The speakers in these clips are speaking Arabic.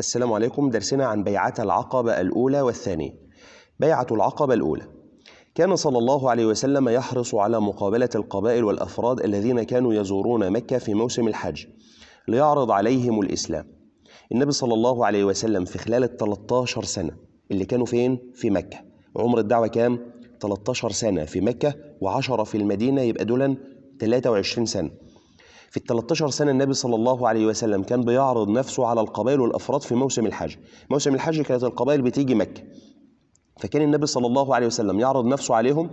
السلام عليكم درسنا عن بيعتا العقبة الأولى والثانية بيعة العقبة الأولى كان صلى الله عليه وسلم يحرص على مقابلة القبائل والأفراد الذين كانوا يزورون مكة في موسم الحج ليعرض عليهم الإسلام النبي صلى الله عليه وسلم في خلال ال 13 سنة اللي كانوا فين؟ في مكة عمر الدعوة كام؟ 13 سنة في مكة و10 في المدينة يبقى دولا 23 سنة في ال 13 سنه النبي صلى الله عليه وسلم كان بيعرض نفسه على القبائل والافراد في موسم الحج موسم الحج كانت القبائل بتيجي مكه فكان النبي صلى الله عليه وسلم يعرض نفسه عليهم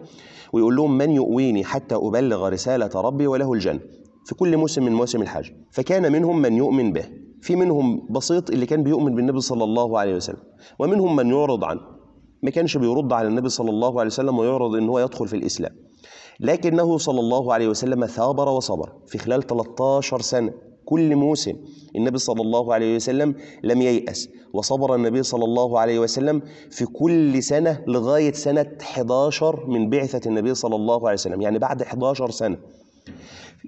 ويقول لهم من يؤويني حتى ابلغ رساله ربي وله الجنه في كل موسم من مواسم الحج فكان منهم من يؤمن به في منهم بسيط اللي كان بيؤمن بالنبي صلى الله عليه وسلم ومنهم من يعرض عنه ما كانش بيرد على النبي صلى الله عليه وسلم ويعرض ان هو يدخل في الاسلام لكنه صلى الله عليه وسلم ثابر وصبر في خلال 13 سنة كل موسم النبي صلى الله عليه وسلم لم ييأس وصبر النبي صلى الله عليه وسلم في كل سنة لغاية سنة 11 من بعثة النبي صلى الله عليه وسلم يعني بعد 11 سنة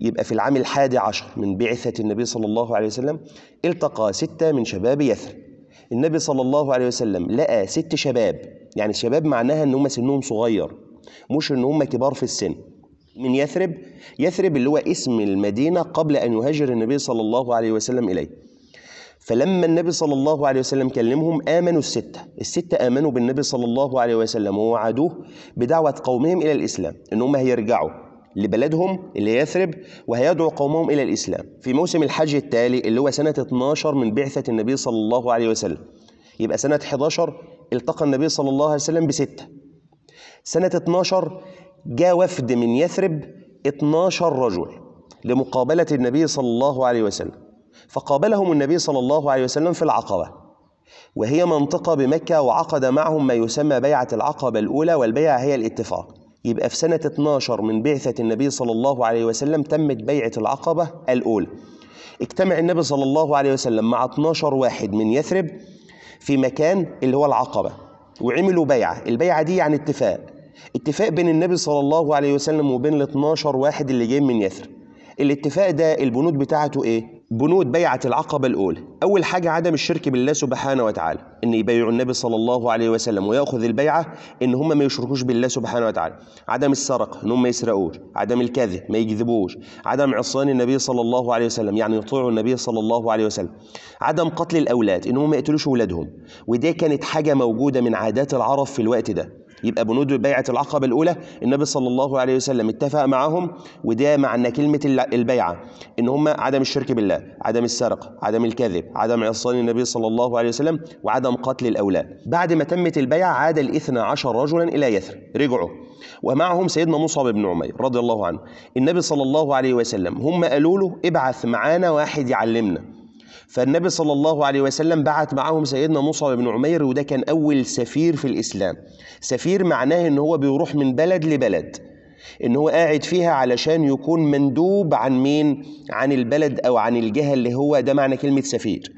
يبقى في العام الحادي عشر من بعثة النبي صلى الله عليه وسلم التقى ستة من شباب يثرب النبي صلى الله عليه وسلم لقى ست شباب يعني الشباب معناها ان هم سنهم صغير مش ان هم كبار في السن من يثرب يثرب اللي هو اسم المدينه قبل ان يهاجر النبي صلى الله عليه وسلم اليه فلما النبي صلى الله عليه وسلم كلمهم امنوا السته السته امنوا بالنبي صلى الله عليه وسلم ووعدوه بدعوه قومهم الى الاسلام ان هم هيرجعوا لبلدهم اللي يثرب وهيدعو قومهم الى الاسلام في موسم الحج التالي اللي هو سنه 12 من بعثه النبي صلى الله عليه وسلم يبقى سنه 11 التقى النبي صلى الله عليه وسلم بسته سنة 12 جاء وفد من يثرب 12 رجل لمقابلة النبي صلى الله عليه وسلم فقابلهم النبي صلى الله عليه وسلم في العقبة وهي منطقة بمكة وعقد معهم ما يسمى بيعة العقبة الأولى والبيعة هي الاتفاق يبقى في سنة 12 من بعثة النبي صلى الله عليه وسلم تمت بيعة العقبة الأولى اجتمع النبي صلى الله عليه وسلم مع 12 واحد من يثرب في مكان اللي هو العقبة وعملوا بيعة البيعة دي يعني اتفاق اتفاق بين النبي صلى الله عليه وسلم وبين ال 12 واحد اللي جايين من يثرب الاتفاق ده البنود بتاعته ايه بنود بيعة العقبة الأولى أول حاجة عدم الشرك بالله سبحانه وتعالى إن يبايعوا النبي صلى الله عليه وسلم ويأخذ البيعة إن هم ما يشركوش بالله سبحانه وتعالى عدم السرقة إن هم ما يسرقوش عدم الكذب ما يكذبوش عدم عصيان النبي صلى الله عليه وسلم يعني يطيعوا النبي صلى الله عليه وسلم عدم قتل الأولاد إن هم ما يقتلوش أولادهم ودي كانت حاجة موجودة من عادات العرب في الوقت ده يبقى بنود بيعة العقبة الأولى النبي صلى الله عليه وسلم اتفق معهم وده معنى كلمة البيعة إن هم عدم الشرك بالله عدم السرقة عدم الكذب عدم عصيان النبي صلى الله عليه وسلم وعدم قتل الأولاد بعد ما تمت البيعة عاد الاثنى عشر رجلا إلى يثرب رجعوا ومعهم سيدنا مصعب بن عمير رضي الله عنه النبي صلى الله عليه وسلم هم قالوا له ابعث معانا واحد يعلمنا فالنبي صلى الله عليه وسلم بعت معهم سيدنا مصعب بن عمير وده كان أول سفير في الإسلام سفير معناه إن هو بيروح من بلد لبلد إن هو قاعد فيها علشان يكون مندوب عن مين؟ عن البلد أو عن الجهة اللي هو ده معنى كلمة سفير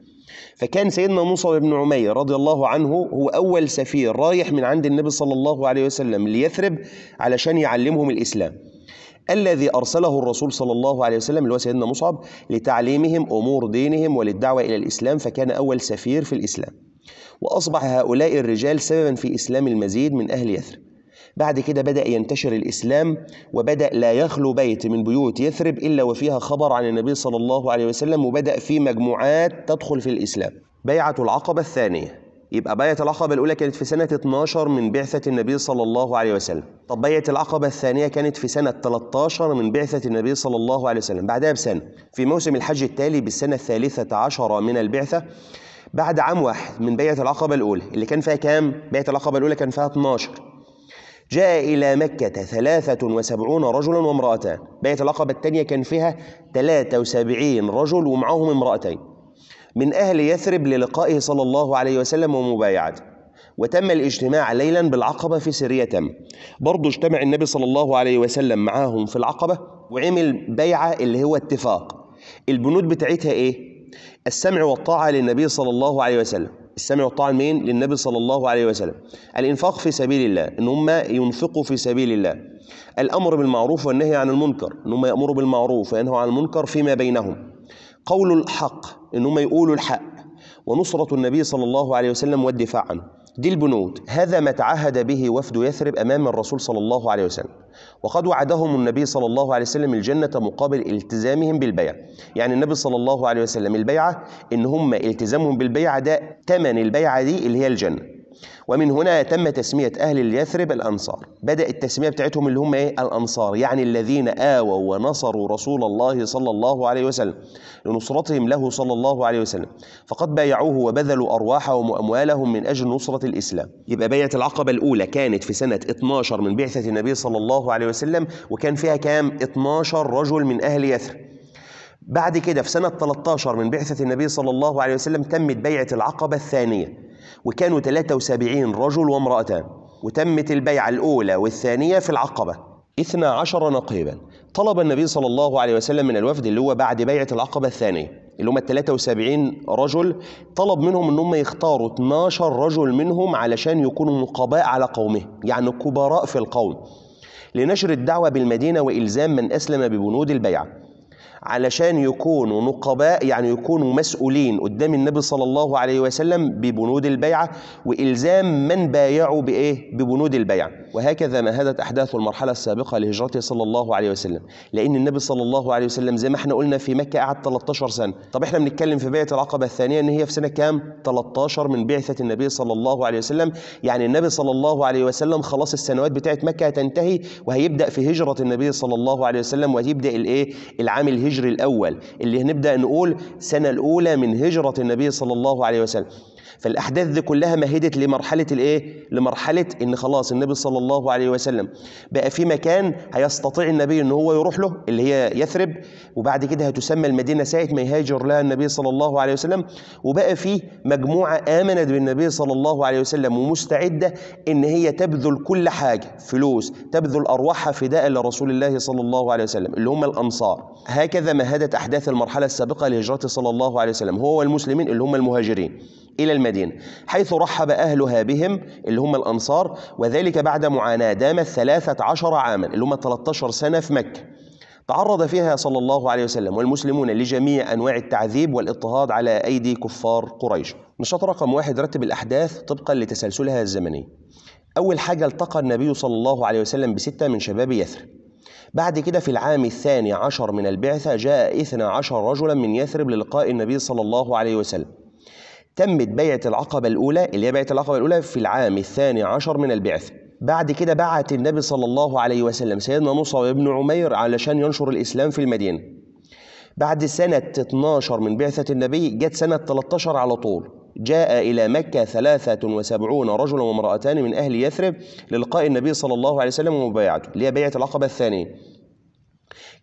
فكان سيدنا مصعب بن عمير رضي الله عنه هو أول سفير رايح من عند النبي صلى الله عليه وسلم ليثرب علشان يعلمهم الإسلام الذي أرسله الرسول صلى الله عليه وسلم اللي هو سيدنا مصعب لتعليمهم أمور دينهم وللدعوة إلى الإسلام فكان أول سفير في الإسلام وأصبح هؤلاء الرجال سببا في إسلام المزيد من أهل يثرب بعد كده بدأ ينتشر الإسلام وبدأ لا يخلو بيت من بيوت يثرب إلا وفيها خبر عن النبي صلى الله عليه وسلم وبدأ في مجموعات تدخل في الإسلام بيعة العقبة الثانية يبقى باية العقبة الأولى كانت في سنة 12 من بعثة النبي صلى الله عليه وسلم طب باية العقبة الثانية كانت في سنة 13 من بعثة النبي صلى الله عليه وسلم بعدها بسنة في موسم الحج التالي بالسنة الثالثة عشر من البعثة بعد عام واحد من بيعة العقبة الأولى اللي كان فيها كام؟ بيعة العقبة الأولى كان فيها 12 جاء إلى مكة 73 رجلا وامرأتان بيعة العقبة الثانية كان فيها 73 رجل ومعهم امرأتين من أهل يثرب للقائه صلى الله عليه وسلم ومبايعته وتم الاجتماع ليلا بالعقبة في سرية تم برضو اجتمع النبي صلى الله عليه وسلم معاهم في العقبة وعمل بيعة اللي هو اتفاق البنود بتاعتها ايه؟ السمع والطاعة للنبي صلى الله عليه وسلم السمع والطاعة لمين؟ للنبي صلى الله عليه وسلم الإنفاق في سبيل الله إن هم ينفقوا في سبيل الله الأمر بالمعروف والنهي عن المنكر إن هم يأمروا بالمعروف وينهوا عن المنكر فيما بينهم قول الحق ان هم يقولوا الحق ونصرة النبي صلى الله عليه وسلم والدفاع عنه دي البنود هذا ما تعهد به وفد يثرب أمام الرسول صلى الله عليه وسلم وقد وعدهم النبي صلى الله عليه وسلم الجنة مقابل التزامهم بالبيعة يعني النبي صلى الله عليه وسلم البيعة إن هم التزامهم بالبيعة ده تمن البيعة دي اللي هي الجنة ومن هنا تم تسمية أهل اليثرب الأنصار بدأ التسمية بتاعتهم اللي هم إيه؟ الأنصار يعني الذين آووا ونصروا رسول الله صلى الله عليه وسلم لنصرتهم له صلى الله عليه وسلم فقد بايعوه وبذلوا أرواحهم وأموالهم من أجل نصرة الإسلام يبقى بيعة العقبة الأولى كانت في سنة 12 من بعثة النبي صلى الله عليه وسلم وكان فيها كام 12 رجل من أهل يثرب بعد كده في سنة 13 من بعثة النبي صلى الله عليه وسلم تمت بيعة العقبة الثانية وكانوا 73 رجل وامرأتان وتمت البيعة الأولى والثانية في العقبة 12 نقيبا طلب النبي صلى الله عليه وسلم من الوفد اللي هو بعد بيعة العقبة الثانية اللي هم ال 73 رجل طلب منهم ان هم يختاروا 12 رجل منهم علشان يكونوا نقباء على قومه يعني كبراء في القوم لنشر الدعوة بالمدينة وإلزام من أسلم ببنود البيعة علشان يكونوا نقباء يعني يكونوا مسؤولين قدام النبي صلى الله عليه وسلم ببنود البيعة وإلزام من بايعوا بإيه ببنود البيعة وهكذا ما هدت أحداث المرحلة السابقة لهجرته صلى الله عليه وسلم لأن النبي صلى الله عليه وسلم زي ما احنا قلنا في مكة قعد 13 سنة طب احنا بنتكلم في بيعة العقبة الثانية إن هي في سنة كام 13 من بعثة النبي صلى الله عليه وسلم يعني النبي صلى الله عليه وسلم خلاص السنوات بتاعت مكة هتنتهي وهيبدأ في هجرة النبي صلى الله عليه وسلم وهيبدأ الإيه العام الهجري الأول اللي هنبدأ نقول السنة الأولى من هجرة النبي صلى الله عليه وسلم فالاحداث دي كلها مهدت لمرحله الايه لمرحله ان خلاص النبي صلى الله عليه وسلم بقى في مكان هيستطيع النبي ان هو يروح له اللي هي يثرب وبعد كده هتسمى المدينه ساعه ما يهاجر لها النبي صلى الله عليه وسلم وبقى في مجموعه امنت بالنبي صلى الله عليه وسلم ومستعده ان هي تبذل كل حاجه فلوس تبذل ارواحها فداء لرسول الله صلى الله عليه وسلم اللي هم الانصار هكذا مهدت احداث المرحله السابقه لهجرته صلى الله عليه وسلم هو والمسلمين اللي هم المهاجرين الى المدينة المدينة حيث رحب أهلها بهم اللي هم الأنصار وذلك بعد معاناة دامت ثلاثة عشر عاما اللي هم 13 سنة في مكة تعرض فيها صلى الله عليه وسلم والمسلمون لجميع أنواع التعذيب والاضطهاد على أيدي كفار قريش نشاط رقم واحد رتب الأحداث طبقا لتسلسلها الزمني أول حاجة التقى النبي صلى الله عليه وسلم بستة من شباب يثرب بعد كده في العام الثاني عشر من البعثة جاء إثنى عشر رجلا من يثرب للقاء النبي صلى الله عليه وسلم تمت بيعة العقبة الأولى اللي هي بيعة العقبة الأولى في العام الثاني عشر من البعثة بعد كده بعت النبي صلى الله عليه وسلم سيدنا موسى بن عمير علشان ينشر الإسلام في المدينة بعد سنة 12 من بعثة النبي جت سنة 13 على طول جاء إلى مكة 73 رجلا وامرأتان من أهل يثرب للقاء النبي صلى الله عليه وسلم ومبايعته اللي هي بيعة العقبة الثانية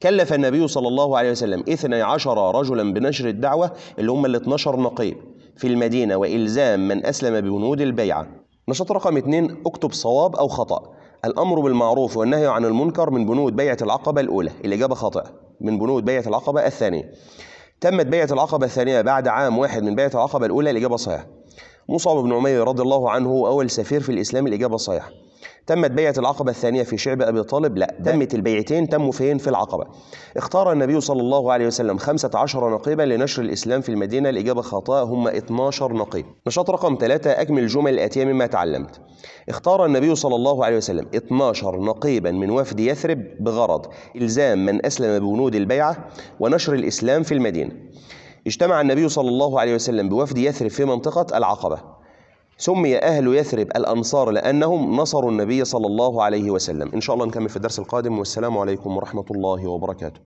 كلف النبي صلى الله عليه وسلم 12 رجلا بنشر الدعوة اللي هم ال 12 نقيب في المدينة وإلزام من أسلم ببنود البيعة نشاط رقم اثنين اكتب صواب أو خطأ الأمر بالمعروف والنهي عن المنكر من بنود بيعة العقبة الأولى الإجابة خاطئة من بنود بيعة العقبة الثانية تمت بيعة العقبة الثانية بعد عام واحد من بيعة العقبة الأولى الإجابة صحيحة مصعب بن عمير رضي الله عنه أول سفير في الإسلام الإجابة الصحيحة تمت بيعة العقبة الثانية في شعب أبي طالب لا تمت البيعتين تموا فين في العقبة اختار النبي صلى الله عليه وسلم 15 نقيبا لنشر الإسلام في المدينة الإجابة خطأ هم 12 نقيب نشاط رقم 3 أكمل الجمل الآتية مما تعلمت اختار النبي صلى الله عليه وسلم 12 نقيبا من وفد يثرب بغرض إلزام من أسلم بنود البيعة ونشر الإسلام في المدينة اجتمع النبي صلى الله عليه وسلم بوفد يثرب في منطقة العقبة سمي أهل يثرب الأنصار لأنهم نصروا النبي صلى الله عليه وسلم إن شاء الله نكمل في الدرس القادم والسلام عليكم ورحمة الله وبركاته